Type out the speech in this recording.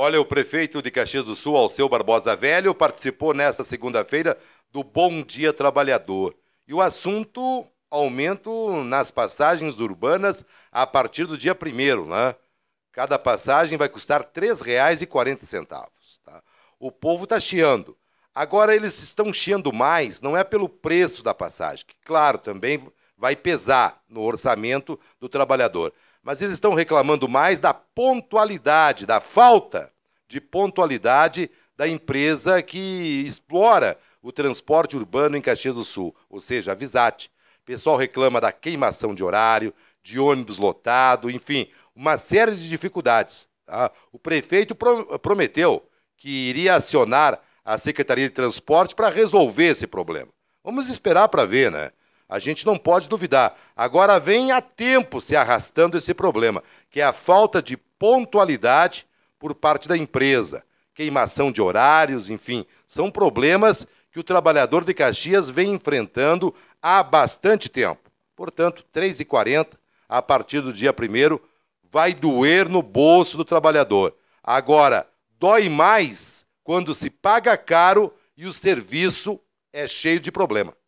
Olha, o prefeito de Caxias do Sul, Alceu Barbosa Velho, participou nesta segunda-feira do Bom Dia Trabalhador. E o assunto, aumento nas passagens urbanas a partir do dia 1 né? Cada passagem vai custar R$ 3,40. Tá? O povo está chiando. Agora eles estão chiando mais, não é pelo preço da passagem, que claro, também vai pesar no orçamento do trabalhador mas eles estão reclamando mais da pontualidade, da falta de pontualidade da empresa que explora o transporte urbano em Caxias do Sul, ou seja, a Visate. O pessoal reclama da queimação de horário, de ônibus lotado, enfim, uma série de dificuldades. Tá? O prefeito prometeu que iria acionar a Secretaria de Transporte para resolver esse problema. Vamos esperar para ver, né? A gente não pode duvidar. Agora vem há tempo se arrastando esse problema, que é a falta de pontualidade por parte da empresa, queimação de horários, enfim, são problemas que o trabalhador de Caxias vem enfrentando há bastante tempo. Portanto, 3h40, a partir do dia 1 vai doer no bolso do trabalhador. Agora, dói mais quando se paga caro e o serviço é cheio de problema.